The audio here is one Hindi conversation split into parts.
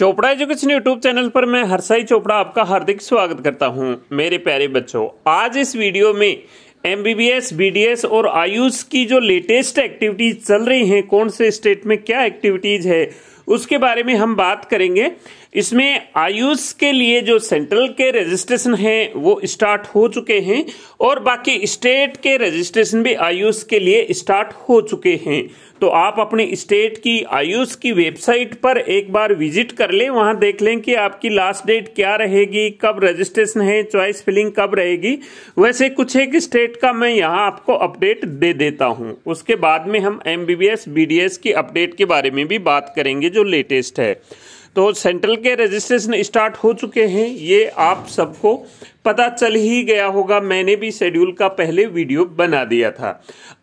चोपड़ा एजुकेशन यूट्यूब चैनल पर मैं हरसाई चोपड़ा आपका हार्दिक स्वागत करता हूं मेरे प्यारे बच्चों आज इस वीडियो में एम बी बीडीएस और आयुष की जो लेटेस्ट एक्टिविटीज चल रही हैं कौन से स्टेट में क्या एक्टिविटीज है उसके बारे में हम बात करेंगे इसमें आयुष के लिए जो सेंट्रल के रजिस्ट्रेशन है वो स्टार्ट हो चुके हैं और बाकी स्टेट के रजिस्ट्रेशन भी आयुष के लिए स्टार्ट हो चुके हैं तो आप अपने स्टेट की आयुष की वेबसाइट पर एक बार विजिट कर लें वहां देख लें कि आपकी लास्ट डेट क्या रहेगी कब रजिस्ट्रेशन है चॉइस फिलिंग कब रहेगी वैसे कुछ एक स्टेट का मैं यहाँ आपको अपडेट दे देता हूँ उसके बाद में हम एमबीबीएस बी की अपडेट के बारे में भी बात करेंगे जो लेटेस्ट है तो सेंट्रल के रजिस्ट्रेशन स्टार्ट हो चुके हैं ये आप सबको पता चल ही गया होगा मैंने भी शेड्यूल का पहले वीडियो बना दिया था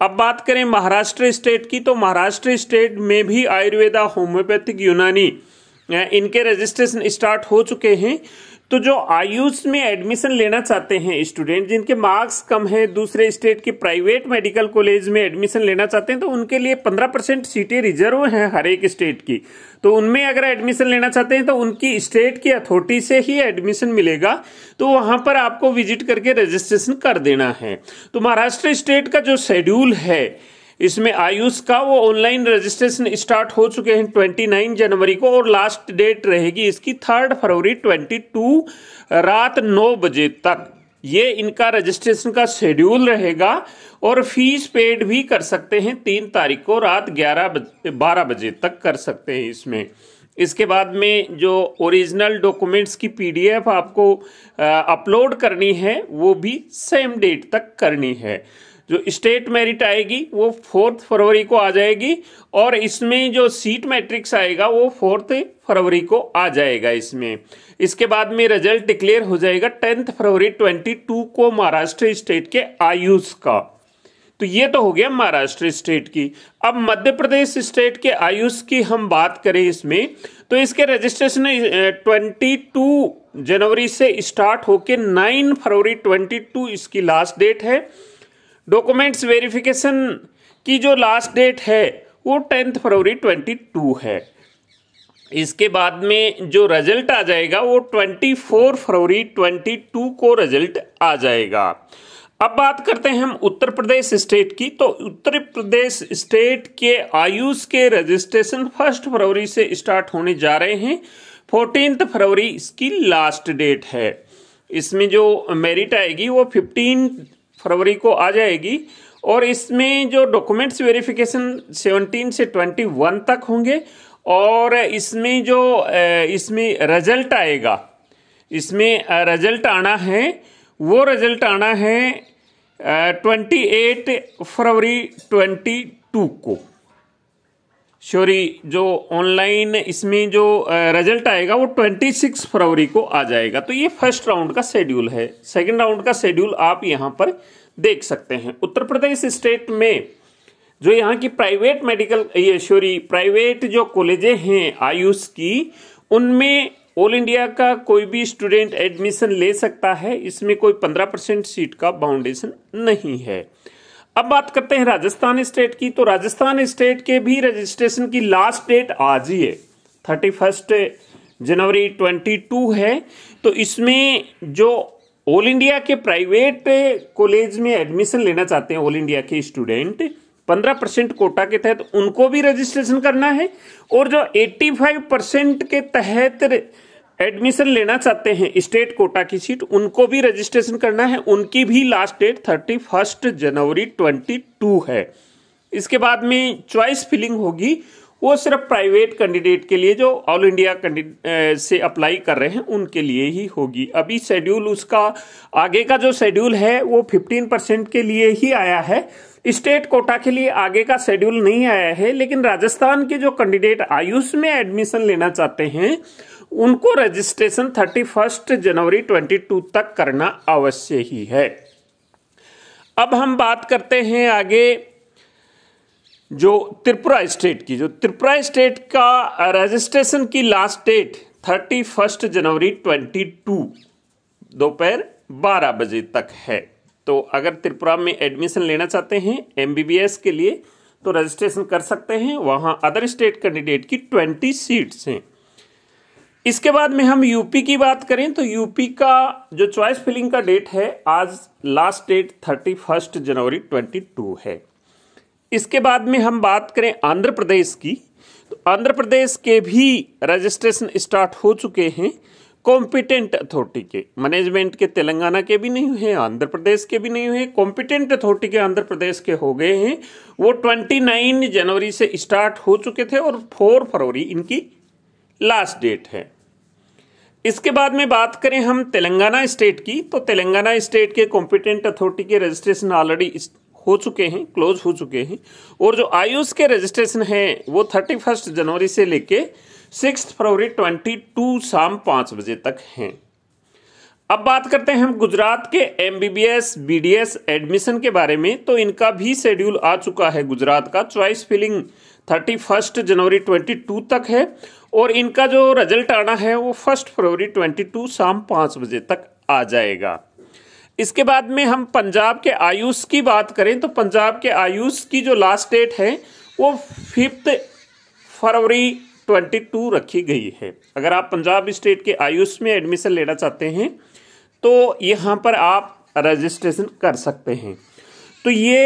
अब बात करें महाराष्ट्र स्टेट की तो महाराष्ट्र स्टेट में भी आयुर्वेदा होम्योपैथिक यूनानी इनके रजिस्ट्रेशन स्टार्ट हो चुके हैं तो जो आयुष में एडमिशन लेना चाहते हैं स्टूडेंट जिनके मार्क्स कम हैं दूसरे स्टेट के प्राइवेट मेडिकल कॉलेज में एडमिशन लेना चाहते हैं तो उनके लिए पंद्रह परसेंट सीटें रिजर्व हैं हर एक स्टेट की तो उनमें अगर एडमिशन लेना चाहते हैं तो उनकी स्टेट की अथॉरिटी से ही एडमिशन मिलेगा तो वहां पर आपको विजिट करके रजिस्ट्रेशन कर देना है तो महाराष्ट्र स्टेट का जो शेड्यूल है इसमें आयुष का वो ऑनलाइन रजिस्ट्रेशन स्टार्ट हो चुके हैं 29 जनवरी को और लास्ट डेट रहेगी इसकी थर्ड फरवरी 22 रात 9 बजे तक ये इनका रजिस्ट्रेशन का शेड्यूल रहेगा और फीस पेड भी कर सकते हैं तीन तारीख को रात ग्यारह बारह बजे तक कर सकते हैं इसमें इसके बाद में जो ओरिजिनल डॉक्यूमेंट्स की पीडीएफ आपको अपलोड करनी है वो भी सेम डेट तक करनी है जो स्टेट मेरिट आएगी वो फोर्थ फरवरी को आ जाएगी और इसमें जो सीट मैट्रिक्स आएगा वो फोर्थ फरवरी को आ जाएगा इसमें इसके बाद में रिजल्ट डिक्लेयर हो जाएगा टेंथ फरवरी ट्वेंटी टू को महाराष्ट्र स्टेट के आयुष का तो ये तो हो गया महाराष्ट्र स्टेट की अब मध्य प्रदेश स्टेट के आयुष की हम बात करें इसमें तो इसके रजिस्ट्रेशन ट्वेंटी टू जनवरी से स्टार्ट होके नाइन फरवरी ट्वेंटी टू इसकी लास्ट डेट है डॉक्यूमेंट्स वेरिफिकेशन की जो लास्ट डेट है वो टेंथ फरवरी ट्वेंटी टू है इसके बाद में जो रिजल्ट आ जाएगा वो ट्वेंटी फोर फरवरी ट्वेंटी टू को रिजल्ट आ जाएगा अब बात करते हैं हम उत्तर प्रदेश स्टेट की तो उत्तर प्रदेश स्टेट के आयुष के रजिस्ट्रेशन फर्स्ट फरवरी से स्टार्ट होने जा रहे हैं फोर्टीन फरवरी इसकी लास्ट डेट है इसमें जो मेरिट आएगी वो फिफ्टीन फरवरी को आ जाएगी और इसमें जो डॉक्यूमेंट्स वेरिफिकेशन 17 से 21 तक होंगे और इसमें जो इसमें रिजल्ट आएगा इसमें रिजल्ट आना है वो रिजल्ट आना है ट्वेंटी एट फरवरी ट्वेंटी टू को श्योरी जो ऑनलाइन इसमें जो रिजल्ट आएगा वो 26 फरवरी को आ जाएगा तो ये फर्स्ट राउंड का शेड्यूल है सेकंड राउंड का शेड्यूल आप यहाँ पर देख सकते हैं उत्तर प्रदेश स्टेट में जो यहाँ की प्राइवेट मेडिकल ये सॉरी प्राइवेट जो कॉलेजें हैं आयुष की उनमें ऑल इंडिया का कोई भी स्टूडेंट एडमिशन ले सकता है इसमें कोई पंद्रह परसेंट सीट का बाउंडेशन नहीं है अब बात करते हैं राजस्थान स्टेट की तो राजस्थान स्टेट के भी रजिस्ट्रेशन की लास्ट डेट आज ही है थर्टी फर्स्ट जनवरी ट्वेंटी टू है तो इसमें जो ऑल इंडिया के प्राइवेट कॉलेज में एडमिशन लेना चाहते हैं ऑल इंडिया के स्टूडेंट पंद्रह परसेंट कोटा के तहत उनको भी रजिस्ट्रेशन करना है और जो एट्टी फाइव परसेंट के तहत एडमिशन लेना चाहते हैं स्टेट कोटा की सीट उनको भी रजिस्ट्रेशन करना है उनकी भी लास्ट डेट थर्टी फर्स्ट जनवरी ट्वेंटी टू है इसके बाद में चॉइस फिलिंग होगी वो सिर्फ प्राइवेट कैंडिडेट के लिए जो ऑल इंडिया से अप्लाई कर रहे हैं उनके लिए ही होगी अभी शेड्यूल उसका आगे का जो शेड्यूल है वो फिफ्टीन परसेंट के लिए ही आया है स्टेट कोटा के लिए आगे का शेड्यूल नहीं आया है लेकिन राजस्थान के जो कैंडिडेट आयुष में एडमिशन लेना चाहते हैं उनको रजिस्ट्रेशन 31 जनवरी 22 तक करना अवश्य ही है अब हम बात करते हैं आगे जो त्रिपुरा स्टेट की जो त्रिपुरा स्टेट का रजिस्ट्रेशन की लास्ट डेट 31 जनवरी 22 दोपहर 12 बजे तक है तो अगर त्रिपुरा में एडमिशन लेना चाहते हैं एमबीबीएस के लिए तो रजिस्ट्रेशन कर सकते हैं वहां अदर स्टेट कैंडिडेट की 20 सीट्स हैं इसके बाद में हम यूपी की बात करें तो यूपी का जो चॉइस फिलिंग का डेट है आज लास्ट डेट थर्टी फर्स्ट जनवरी ट्वेंटी टू है इसके बाद में हम बात करें आंध्र प्रदेश की तो आंध्र प्रदेश के भी रजिस्ट्रेशन स्टार्ट हो चुके हैं कॉम्पिटेंट अथॉरिटी के मैनेजमेंट के तेलंगाना के भी नहीं हुए आंध्र प्रदेश के भी नहीं हुए कॉम्पिटेंट अथॉरिटी के आंध्र प्रदेश के हो गए हैं वो 29 जनवरी से स्टार्ट हो चुके थे और 4 फरवरी इनकी लास्ट डेट है इसके बाद में बात करें हम तेलंगाना स्टेट की तो तेलंगाना स्टेट के कॉम्पिटेंट अथॉरिटी के रजिस्ट्रेशन ऑलरेडी हो चुके हैं क्लोज हो चुके हैं और जो आयुष के रजिस्ट्रेशन है वो थर्टी फर्स्ट जनवरी से लेके सिक्स फरवरी ट्वेंटी टू शाम पाँच बजे तक हैं अब बात करते हैं हम गुजरात के M B B S B D S admission के बारे में तो इनका भी शेड्यूल आ चुका है गुजरात का चॉइस फिलिंग थर्टी फर्स्ट जनवरी ट्वेंटी टू तक है और इनका जो रिजल्ट आना है वो फर्स्ट फरवरी ट्वेंटी टू शाम पाँच बजे तक आ जाएगा इसके बाद में हम पंजाब के आयुष की बात करें तो पंजाब के आयुष की जो लास्ट डेट है वो फिफ्थ फरवरी ट्वेंटी टू रखी गई है अगर आप पंजाब स्टेट के आयुष में एडमिशन लेना चाहते हैं तो यहाँ पर आप रजिस्ट्रेशन कर सकते हैं तो ये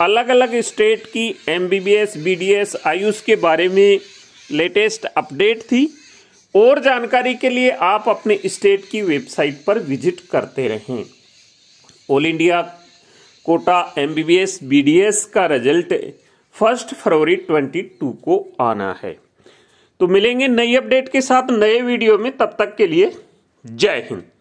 अलग अलग स्टेट की M B B S B D S AYUSH के बारे में लेटेस्ट अपडेट थी और जानकारी के लिए आप अपने स्टेट की वेबसाइट पर विजिट करते रहें all India quota M B B S B D S का रिजल्ट फर्स्ट फरवरी ट्वेंटी टू को आना है तो मिलेंगे नई अपडेट के साथ नए वीडियो में तब तक के लिए जय हिंद